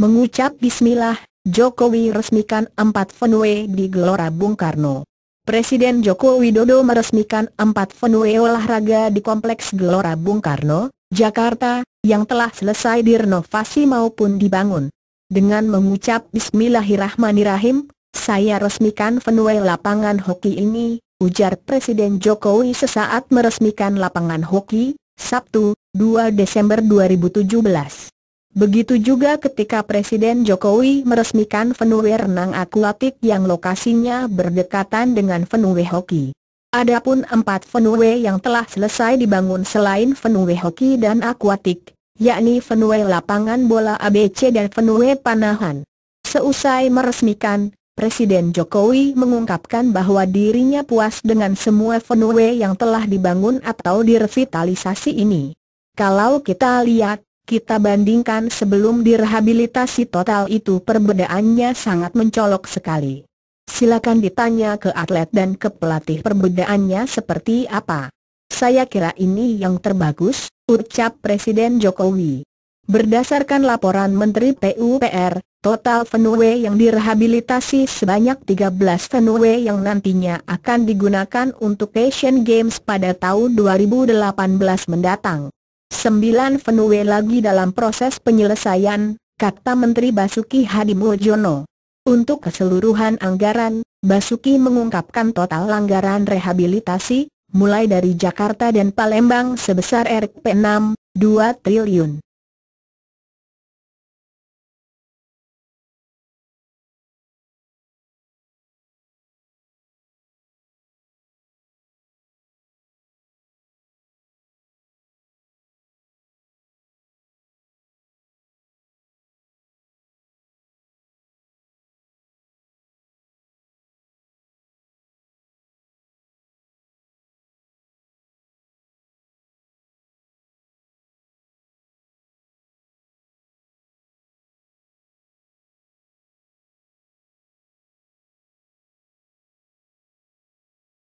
Mengucap bismillah, Jokowi resmikan empat Venue di Gelora Bung Karno. Presiden Joko Widodo meresmikan empat Venue olahraga di Kompleks Gelora Bung Karno, Jakarta, yang telah selesai direnovasi maupun dibangun. Dengan mengucap Bismillahirrahmanirrahim, saya resmikan Venue lapangan hoki ini, ujar Presiden Jokowi sesaat meresmikan lapangan hoki, Sabtu, 2 Desember 2017. Begitu juga ketika Presiden Jokowi meresmikan Venue Renang Akuatik yang lokasinya berdekatan dengan Venue Hoki. Adapun empat Venue yang telah selesai dibangun selain Venue Hoki dan Akuatik, yakni Venue Lapangan Bola ABC dan Venue Panahan. Seusai meresmikan, Presiden Jokowi mengungkapkan bahwa dirinya puas dengan semua Venue yang telah dibangun atau direvitalisasi ini. Kalau kita lihat, kita bandingkan sebelum direhabilitasi total itu perbedaannya sangat mencolok sekali. Silakan ditanya ke atlet dan ke pelatih perbedaannya seperti apa. Saya kira ini yang terbagus, ucap Presiden Jokowi. Berdasarkan laporan Menteri PUPR, total venue yang direhabilitasi sebanyak 13 venue yang nantinya akan digunakan untuk Asian Games pada tahun 2018 mendatang. Sembilan Venue lagi dalam proses penyelesaian, kata Menteri Basuki Hadi Mujono. Untuk keseluruhan anggaran, Basuki mengungkapkan total anggaran rehabilitasi, mulai dari Jakarta dan Palembang sebesar rp 62 triliun.